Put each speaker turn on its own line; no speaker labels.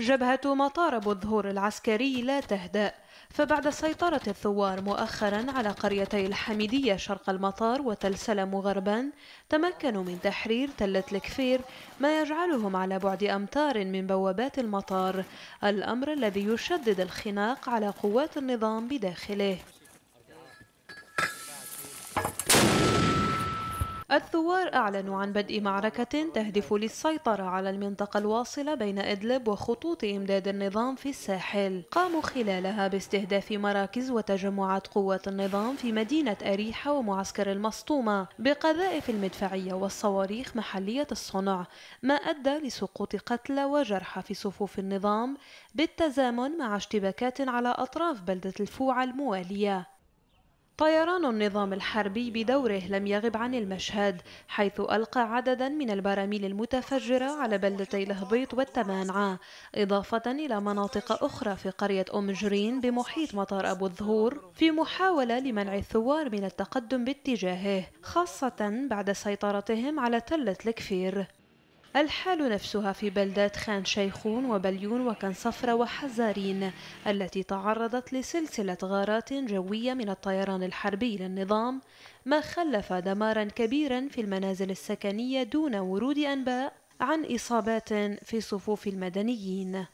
جبهة مطار بظهور العسكري لا تهدأ فبعد سيطرة الثوار مؤخرا على قريتي الحميدية شرق المطار وتل سلم غربا تمكنوا من تحرير تلة الكفير ما يجعلهم على بعد أمتار من بوابات المطار الأمر الذي يشدد الخناق على قوات النظام بداخله الثوار أعلنوا عن بدء معركة تهدف للسيطرة على المنطقة الواصلة بين إدلب وخطوط إمداد النظام في الساحل قاموا خلالها باستهداف مراكز وتجمعات قوات النظام في مدينة أريحة ومعسكر المصطومة بقذائف المدفعية والصواريخ محلية الصنع ما أدى لسقوط قتلى وجرحى في صفوف النظام بالتزامن مع اشتباكات على أطراف بلدة الفوعة الموالية طيران النظام الحربي بدوره لم يغب عن المشهد حيث ألقى عددا من البراميل المتفجرة على بلدتي الهبيط والتمانعة إضافة إلى مناطق أخرى في قرية أم جرين بمحيط مطار أبو الظهور في محاولة لمنع الثوار من التقدم باتجاهه خاصة بعد سيطرتهم على تلة الكفير الحال نفسها في بلدات خان شيخون وبليون وكان صفرة وحزارين التي تعرضت لسلسلة غارات جوية من الطيران الحربي للنظام ما خلف دمارا كبيرا في المنازل السكنية دون ورود أنباء عن إصابات في صفوف المدنيين